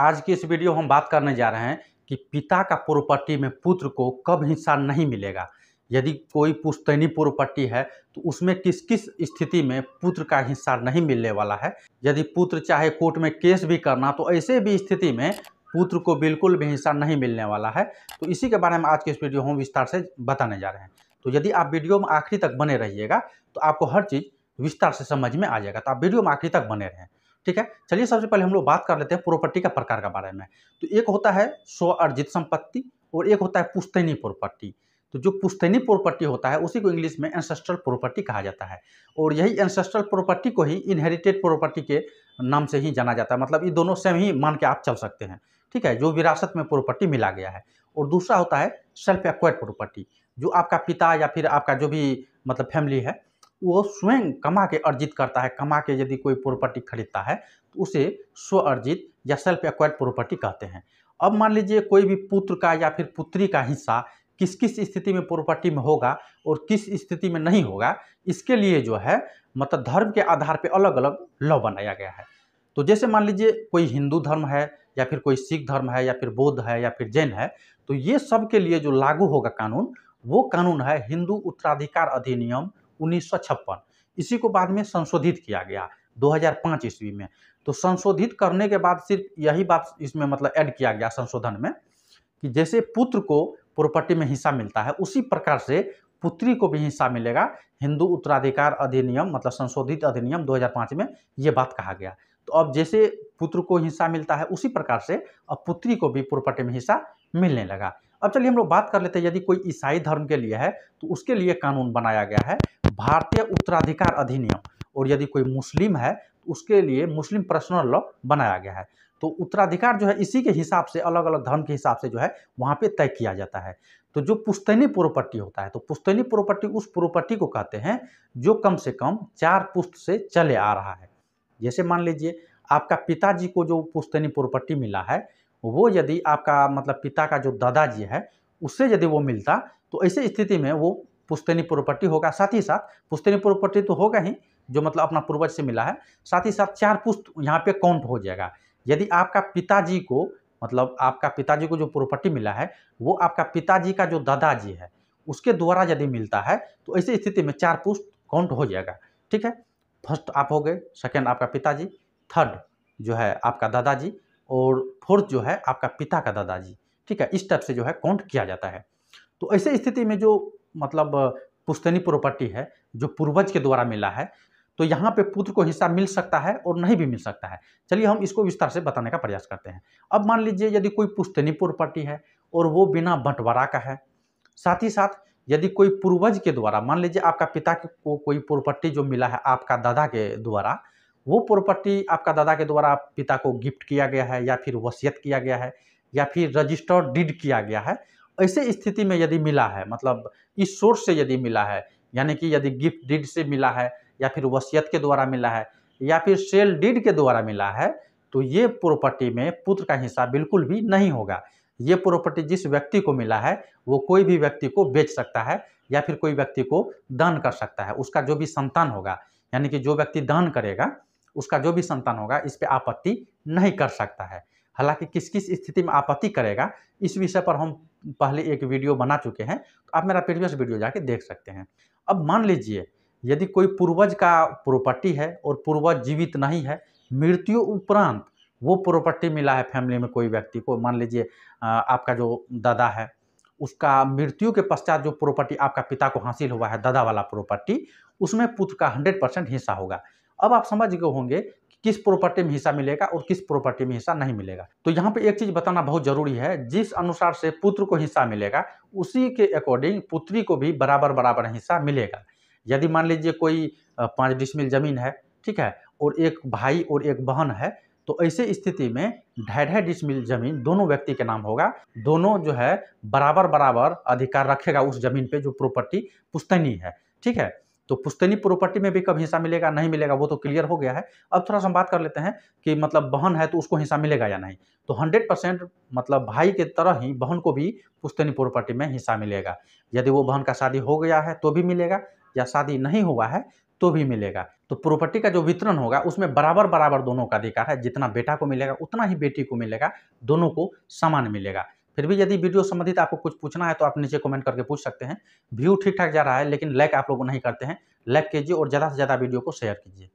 आज की इस वीडियो हम बात करने जा रहे हैं कि पिता का प्रॉपर्टी में पुत्र को कब हिस्सा नहीं मिलेगा यदि कोई पुस्तैनी प्रॉपर्टी है तो उसमें किस किस स्थिति में पुत्र का हिस्सा नहीं मिलने वाला है यदि पुत्र चाहे कोर्ट में केस भी करना तो ऐसे भी स्थिति में पुत्र को बिल्कुल भी हिस्सा नहीं मिलने वाला है तो इसी के बारे में आज के इस वीडियो हम विस्तार से बताने जा रहे हैं तो यदि आप वीडियो में आखिरी तक बने रहिएगा तो आपको हर चीज़ विस्तार से समझ में आ जाएगा तो आप वीडियो में आखिरी तक बने रहें ठीक है चलिए सबसे पहले हम लोग बात कर लेते हैं प्रॉपर्टी का प्रकार के बारे में तो एक होता है स्व अर्जित संपत्ति और एक होता है पुश्तैनी प्रॉपर्टी तो जो पुश्तैनी प्रॉपर्टी होता है उसी को इंग्लिश में एंसेस्ट्रल प्रॉपर्टी कहा जाता है और यही एंसेस्ट्रल प्रॉपर्टी को ही इनहेरिटेड प्रॉपर्टी के नाम से ही जाना जाता है मतलब ये दोनों सेम ही मान के आप चल सकते हैं ठीक है जो विरासत में प्रॉपर्टी मिला गया है और दूसरा होता है सेल्फ एक्वायर्ड प्रॉपर्टी जो आपका पिता या फिर आपका जो भी मतलब फैमिली है वो स्वयं कमा के अर्जित करता है कमा के यदि कोई प्रॉपर्टी खरीदता है तो उसे स्व अर्जित या सेल्फ एक्वायर्ड प्रॉपर्टी कहते हैं अब मान लीजिए कोई भी पुत्र का या फिर पुत्री का हिस्सा किस किस स्थिति में प्रॉपर्टी में होगा और किस स्थिति में नहीं होगा इसके लिए जो है मतलब धर्म के आधार पर अलग अलग लॉ बनाया गया है तो जैसे मान लीजिए कोई हिंदू धर्म है या फिर कोई सिख धर्म है या फिर बौद्ध है या फिर जैन है तो ये सब के लिए जो लागू होगा कानून वो कानून है हिंदू उत्तराधिकार अधिनियम उन्नीस इसी को बाद में संशोधित किया गया 2005 ईस्वी में तो संशोधित करने के बाद सिर्फ यही बात इसमें मतलब ऐड किया गया संशोधन में कि जैसे पुत्र को प्रॉपर्टी में हिस्सा मिलता है उसी प्रकार से पुत्री को भी हिस्सा मिलेगा हिंदू उत्तराधिकार अधिनियम मतलब संशोधित अधिनियम 2005 में ये बात कहा गया तो अब जैसे पुत्र को हिस्सा मिलता है उसी प्रकार से अब पुत्री को भी प्रॉपर्टी में हिस्सा मिलने लगा अब चलिए हम लोग बात कर लेते हैं यदि कोई ईसाई धर्म के लिए है तो उसके लिए कानून बनाया गया है भारतीय उत्तराधिकार अधिनियम और यदि कोई मुस्लिम है तो उसके लिए मुस्लिम पर्सनल लॉ बनाया गया है तो उत्तराधिकार जो है इसी के हिसाब से अलग अलग धर्म के हिसाब से जो है वहाँ पे तय किया जाता है तो जो पुस्तैनी प्रॉपर्टी होता है तो पुस्तैनी प्रॉपर्टी उस प्रॉपर्टी को कहते हैं जो कम से कम चार पुस्त से चले आ रहा है जैसे मान लीजिए आपका पिताजी को जो पुस्तनी प्रॉपर्टी मिला है वो यदि आपका मतलब पिता का जो दादाजी है उससे यदि वो मिलता तो ऐसे स्थिति में वो पुस्तनी प्रॉपर्टी होगा साथ ही साथ पुस्तनी प्रॉपर्टी तो होगा ही जो मतलब अपना पूर्वज से मिला है साथ ही साथ चार पुस्त यहाँ पे काउंट हो जाएगा यदि आपका पिताजी को मतलब आपका पिताजी को जो प्रॉपर्टी मिला है वो आपका पिताजी का जो दादाजी है उसके द्वारा यदि मिलता है तो ऐसी स्थिति में चार पुस्त काउंट हो जाएगा ठीक है फर्स्ट आप हो गए सेकेंड आपका पिताजी थर्ड जो है आपका दादाजी और फोर्थ जो है आपका पिता का दादाजी ठीक है इस टाइप से जो है काउंट किया जाता है तो ऐसे स्थिति में जो मतलब पुस्तनी प्रॉपर्टी है जो पूर्वज के द्वारा मिला है तो यहाँ पे पुत्र को हिस्सा मिल सकता है और नहीं भी मिल सकता है चलिए हम इसको विस्तार से बताने का प्रयास करते हैं अब मान लीजिए यदि कोई पुस्तनी प्रॉपर्टी है और वो बिना बंटवारा का है साथ ही साथ यदि कोई पूर्वज के द्वारा मान लीजिए आपका पिता को कोई प्रॉपर्टी जो मिला है आपका दादा के द्वारा वो प्रॉपर्टी आपका दादा के द्वारा पिता को गिफ्ट किया गया है या फिर वसीयत किया गया है या फिर रजिस्टर डीड किया गया है ऐसे स्थिति में यदि मिला है मतलब इस सोर्स से यदि मिला है यानी कि यदि गिफ्ट डीड से मिला है या फिर वसीयत के द्वारा मिला है या फिर सेल डीड के द्वारा मिला है तो ये प्रॉपर्टी में पुत्र का हिस्सा बिल्कुल भी नहीं होगा ये प्रॉपर्टी जिस व्यक्ति को मिला है वो कोई भी व्यक्ति को बेच सकता है या फिर कोई व्यक्ति को दान कर सकता है उसका जो भी संतान होगा यानी कि जो व्यक्ति दान करेगा उसका जो भी संतान होगा इस पर आपत्ति नहीं कर सकता है हालांकि किस किस स्थिति में आपत्ति करेगा इस विषय पर हम पहले एक वीडियो बना चुके हैं तो आप मेरा प्रीवियस वीडियो जाके देख सकते हैं अब मान लीजिए यदि कोई पूर्वज का प्रॉपर्टी है और पूर्वज जीवित नहीं है मृत्यु उपरांत वो प्रॉपर्टी मिला है फैमिली में कोई व्यक्ति को मान लीजिए आपका जो दादा है उसका मृत्यु के पश्चात जो प्रॉपर्टी आपका पिता को हासिल हुआ है दादा वाला प्रॉपर्टी उसमें पुत्र का हंड्रेड परसेंट हिस्सा होगा अब आप समझ गए होंगे कि किस प्रॉपर्टी में हिस्सा मिलेगा और किस प्रॉपर्टी में हिस्सा नहीं मिलेगा तो यहाँ पे एक चीज बताना बहुत जरूरी है जिस अनुसार से पुत्र को हिस्सा मिलेगा उसी के अकॉर्डिंग पुत्री को भी बराबर बराबर हिस्सा मिलेगा यदि मान लीजिए कोई पाँच डिसमिल जमीन है ठीक है और एक भाई और एक बहन है तो ऐसे स्थिति में ढाई ढाई डिसमिल जमीन दोनों व्यक्ति के नाम होगा दोनों जो है बराबर बराबर अधिकार रखेगा उस जमीन पे जो प्रॉपर्टी पुस्तैनी है ठीक है तो पुश्तैनी प्रॉपर्टी में भी कब हिस्सा मिलेगा नहीं मिलेगा वो तो क्लियर हो गया है अब थोड़ा सा हम बात कर लेते हैं कि मतलब बहन है तो उसको हिस्सा मिलेगा या नहीं तो 100 परसेंट मतलब भाई के तरह ही बहन को भी पुश्तैनी प्रॉपर्टी में हिस्सा मिलेगा यदि वो बहन का शादी हो गया है तो भी मिलेगा या शादी नहीं हुआ है तो भी मिलेगा तो प्रॉपर्टी का जो वितरण होगा उसमें बराबर बराबर दोनों का अधिकार है जितना बेटा को मिलेगा उतना ही बेटी को मिलेगा दोनों को समान मिलेगा फिर भी यदि वीडियो संबंधित आपको कुछ पूछना है तो आप नीचे कमेंट करके पूछ सकते हैं व्यू ठीक ठाक जा रहा है लेकिन लाइक आप लोग नहीं करते हैं लाइक कीजिए और ज़्यादा से ज़्यादा वीडियो को शेयर कीजिए